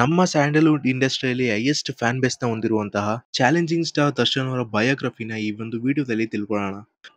ನಮ್ಮ ಸ್ಯಾಂಡಲ್ವುಡ್ ಇಂಡಸ್ಟ್ರಿಯಲ್ಲಿ highest fan base ನ ಹೊಂದಿರುವಂತಹ ಚಾಲೆಂಜಿಂಗ್ ಸ್ಟಾರ್ ದರ್ಶನ್ ಅವರ ಬಯೋಗ್ರಫಿನ ಈ ಒಂದು ವಿಡಿಯೋದಲ್ಲಿ ತಿಳ್ಕೊಳ್ಳೋಣ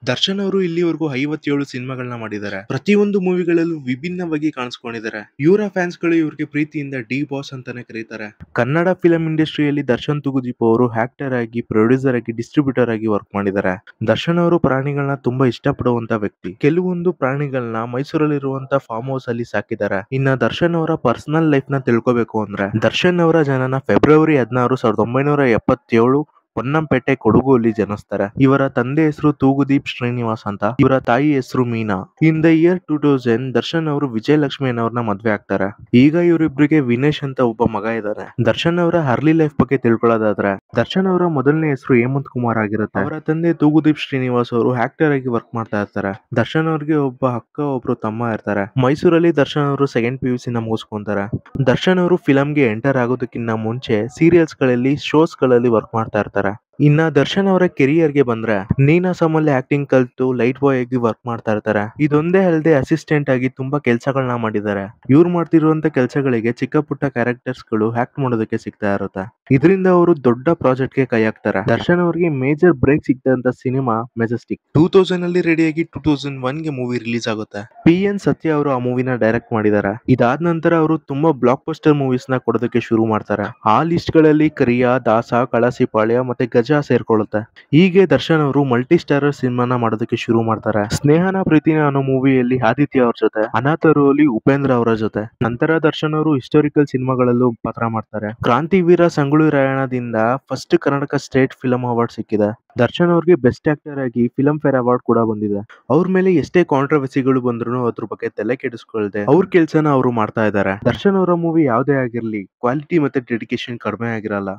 ದರ್ಶನ್ ಅವರು ಇಲ್ಲಿವರೆಗೂ ಐವತ್ತೇಳು ಸಿನಿಮಾಗಳನ್ನ ಮಾಡಿದ್ದಾರೆ ಪ್ರತಿಯೊಂದು ಮೂವಿಗಳಲ್ಲೂ ವಿಭಿನ್ನವಾಗಿ ಕಾಣಿಸ್ಕೊಂಡಿದ್ದಾರೆ ಇವರ ಫ್ಯಾನ್ಸ್ ಗಳು ಇವರಿಗೆ ಪ್ರೀತಿಯಿಂದ ಡಿ ಬಾಸ್ ಅಂತಾನೆ ಕರೀತಾರೆ ಕನ್ನಡ ಫಿಲಂ ಇಂಡಸ್ಟ್ರಿಯಲ್ಲಿ ದರ್ಶನ್ ತುಗುದೀಪ್ ಅವರು ಆಕ್ಟರ್ ಆಗಿ ಪ್ರೊಡ್ಯೂಸರ್ ಆಗಿ ಡಿಸ್ಟ್ರಿಬ್ಯೂಟರ್ ಆಗಿ ವರ್ಕ್ ಮಾಡಿದ್ದಾರೆ ದರ್ಶನ್ ಅವರು ಪ್ರಾಣಿಗಳನ್ನ ತುಂಬಾ ಇಷ್ಟಪಡುವಂತ ವ್ಯಕ್ತಿ ಕೆಲವೊಂದು ಪ್ರಾಣಿಗಳನ್ನ ಮೈಸೂರಲ್ಲಿರುವಂತಹ ಫಾರ್ಮ್ ಹೌಸ್ ಅಲ್ಲಿ ಸಾಕಿದ್ದಾರೆ ಇನ್ನ ದರ್ಶನ್ ಅವರ ಪರ್ಸನಲ್ ಲೈಫ್ ನ ತಿಳ್ಕೋಬೇಕು ಅಂದ್ರೆ ದರ್ಶನ್ ಅವರ ಜನನ ಫೆಬ್ರವರಿ ಹದಿನಾರು ಸಾವಿರದ ಒಂಬೈನೂರ ಎಪ್ಪತ್ತೇಳು ಪೊನ್ನಂಪೇಟೆ ಅಲ್ಲಿ ಜನಿಸ್ತಾರೆ ಇವರ ತಂದೆ ಹೆಸರು ತೂಗುದೀಪ್ ಶ್ರೀನಿವಾಸ್ ಅಂತ ಇವರ ತಾಯಿ ಹೆಸರು Meena in the year two thousand Darshan ಅವರು ವಿಜಯಲಕ್ಷ್ಮಿ ಅನ್ನೋರ್ನ ಮದ್ವೆ ಆಗ್ತಾರೆ ಈಗ ಇವರಿಬ್ಬರಿಗೆ ವಿನೇಶ್ ಅಂತ ಒಬ್ಬ ಮಗ ಇದ್ದಾರೆ ದರ್ಶನ್ ಅವರ ಹರ್ಲಿ ಲೈಫ್ ಬಗ್ಗೆ ತಿಳ್ಕೊಳ್ಳೋದಾದ್ರೆ ದರ್ಶನ್ ಅವರ ಮೊದಲನೇ ಹೆಸರು ಹೇಮಂತ್ ಕುಮಾರ್ ಆಗಿರುತ್ತೆ ಅವರ ತಂದೆ ತೂಗುದೀಪ್ ಶ್ರೀನಿವಾಸ್ ಅವರು ಆಕ್ಟರ್ ಆಗಿ ವರ್ಕ್ ಮಾಡ್ತಾ ಇರ್ತಾರೆ ದರ್ಶನ್ ಅವ್ರಿಗೆ ಒಬ್ಬ ಅಕ್ಕ ಒಬ್ರು ತಮ್ಮ ಇರ್ತಾರೆ ಮೈಸೂರಲ್ಲಿ ದರ್ಶನ್ ಅವರು ಸೆಕೆಂಡ್ ಪಿ ಯು ಸಿ ಮುಗಿಸ್ಕೊಂತಾರೆ ದರ್ಶನ್ ಅವರು ಫಿಲಂಗೆ ಎಂಟರ್ ಆಗೋದಕ್ಕಿಂತ ಮುಂಚೆ ಸೀರಿಯಲ್ಸ್ ಗಳಲ್ಲಿ ಶೋಸ್ ಗಳಲ್ಲಿ ವರ್ಕ್ ಮಾಡ್ತಾ ಇರ್ತಾರೆ ಮಾಡ್ತಾರೆ. ಇನ್ನ ದರ್ಶನ್ ಅವರ ಕೆರಿಯರ್ ಗೆ ಬಂದ್ರೆ ನೀನಾ ಸಮಲ್ಲಿ ಆಕ್ಟಿಂಗ್ ಕಲ್ತು ಲೈಟ್ ಬಾಯ್ ಆಗಿ ವರ್ಕ್ ಮಾಡ್ತಾ ಇರ್ತಾರೆ ಇದೊಂದೇ ಅಲ್ಲದೆ ಅಸಿಸ್ಟೆಂಟ್ ಆಗಿ ತುಂಬಾ ಕೆಲಸಗಳನ್ನ ಮಾಡಿದ್ದಾರೆ ಇವ್ರು ಮಾಡ್ತಿರುವಂತ ಕೆಲಸಗಳಿಗೆ ಚಿಕ್ಕ ಪುಟ್ಟ ಕ್ಯಾರೆಕ್ಟರ್ಸ್ ಗಳು ಆಕ್ಟ್ ಮಾಡೋದಕ್ಕೆ ಸಿಗ್ತಾ ಇರುತ್ತೆ ಇದರಿಂದ ಅವರು ದೊಡ್ಡ ಪ್ರಾಜೆಕ್ಟ್ ಗೆ ಕೈ ಹಾಕ್ತಾರೆ ದರ್ಶನ್ ಅವರಿಗೆ ಮೇಜರ್ ಬ್ರೇಕ್ ಸಿಗ್ತಂತ ಸಿನಿಮಾ ಮೆಜೆಸ್ಟಿಕ್ ಟೂ ತೌಸಂಡ್ ಅಲ್ಲಿ ಆಗಿ ಟೂ ತೌಸಂಡ್ ಒನ್ ಗೆ ಮೂವಿ ರಿಲೀಸ್ ಆಗುತ್ತೆ ಪಿ ಎನ್ ಸತ್ಯ ಅವರು ಆ ಮೂವಿನ ಡೈರೆಕ್ಟ್ ಮಾಡಿದಾರೆ ಇದಾದ ನಂತರ ಅವರು ತುಂಬಾ ಬ್ಲಾಕ್ ಪೋಸ್ಟರ್ ಮೂವೀಸ್ ನ ಕೊಡೋದಕ್ಕೆ ಶುರು ಮಾಡ್ತಾರೆ ಆ ಲಿಸ್ಟ್ ಗಳಲ್ಲಿ ಕರಿಯಾ ದಾಸ ಕಳಸಿಪಾಳ್ಯ ಮತ್ತೆ ರಜಾ ಸೇರ್ಕೊಳ್ಳುತ್ತೆ ಹೀಗೆ ದರ್ಶನ್ ಅವರು ಮಲ್ಟಿ ಸ್ಟಾರರ್ ಸಿನಿಮಾನ ಮಾಡೋದಕ್ಕೆ ಶುರು ಮಾಡ್ತಾರೆ ಸ್ನೇಹನ ಪ್ರೀತಿನ ಅನ್ನೋ ಮೂವಿಯಲ್ಲಿ ಆದಿತ್ಯ ಅವ್ರ ಜೊತೆ ಅನಾಥರು ಅಲ್ಲಿ ಉಪೇಂದ್ರ ಅವರ ಜೊತೆ ನಂತರ ದರ್ಶನ್ ಅವರು ಹಿಸ್ಟೋರಿಕಲ್ ಸಿನಿಮಾಗಳಲ್ಲೂ ಪಾತ್ರ ಮಾಡ್ತಾರೆ ಕ್ರಾಂತಿವೀರ ಸಂಗೊಳ್ಳಿ ರಾಯಣದಿಂದ first Karnataka state film award ಸಿಕ್ಕಿದೆ ದರ್ಶನ್ ಅವ್ರಿಗೆ ಬೆಸ್ಟ್ ಆಕ್ಟರ್ ಆಗಿ ಫಿಲಂ ಫೇರ್ ಅವಾರ್ಡ್ ಕೂಡ ಬಂದಿದೆ ಅವ್ರ ಮೇಲೆ ಎಷ್ಟೇ ಕಾಂಟ್ರವರ್ಸಿಗಳು ಬಂದ್ರು ಅದ್ರ ಬಗ್ಗೆ ತಲೆ ಕೆಡಿಸ್ಕೊಳ್ದೆ ಅವ್ರ ಕೆಲ್ಸನ ಅವರು ಮಾಡ್ತಾ ಇದ್ದಾರೆ ದರ್ಶನ್ ಅವರ ಮೂವಿ ಯಾವುದೇ ಆಗಿರ್ಲಿ ಕ್ವಾಲಿಟಿ ಮತ್ತೆ ಡೆಡಿಕೇಶನ್ ಕಡಿಮೆ ಆಗಿರಲ್ಲ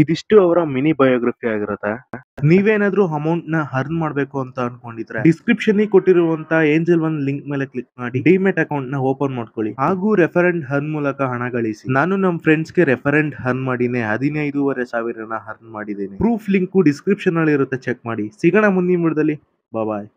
ಇದಿಷ್ಟು ಅವರ ಮಿನಿ ಬಯೋಗ್ರಫಿ ಆಗಿರುತ್ತೆ ನೀವೇನಾದ್ರೂ ಅಮೌಂಟ್ ನ ಅರ್ನ್ ಮಾಡ್ಬೇಕು ಅಂತ ಅನ್ಕೊಂಡಿದ್ರೆ ಡಿಸ್ಕ್ರಿಪ್ಷನ್ ಕೊಟ್ಟಿರುವಂತ ಏಂಜಲ್ ಒನ್ ಲಿಂಕ್ ಮೇಲೆ ಕ್ಲಿಕ್ ಮಾಡಿ ಡಿಮೆಟ್ ಅಕೌಂಟ್ ನ ಓಪನ್ ಮಾಡ್ಕೊಳ್ಳಿ ಹಾಗೂ ರೆಫರೆಂಟ್ ಹರ್ನ್ ಮೂಲಕ ಹಣ ಗಳಿಸಿ ನಾನು ನಮ್ಮ ಫ್ರೆಂಡ್ಸ್ ಗೆ ರೆಫರೆಂಡ್ ಹರ್ನ್ ಮಾಡಿನೇ ಹದಿನೈದೂವರೆ ಸಾವಿರನ ಹರ್ನ್ ಮಾಡಿದ್ದೀನಿ ಪ್ರೂಫ್ ಲಿಂಕ್ ಡಿಸ್ಕ್ರಿಪ್ಷನ್ ಅಲ್ಲಿ ಇರುತ್ತೆ ಚೆಕ್ ಮಾಡಿ ಸಿಗೋಣ ಮುಂದಿನ ವಿಡದಲ್ಲಿ ಬಾಯ್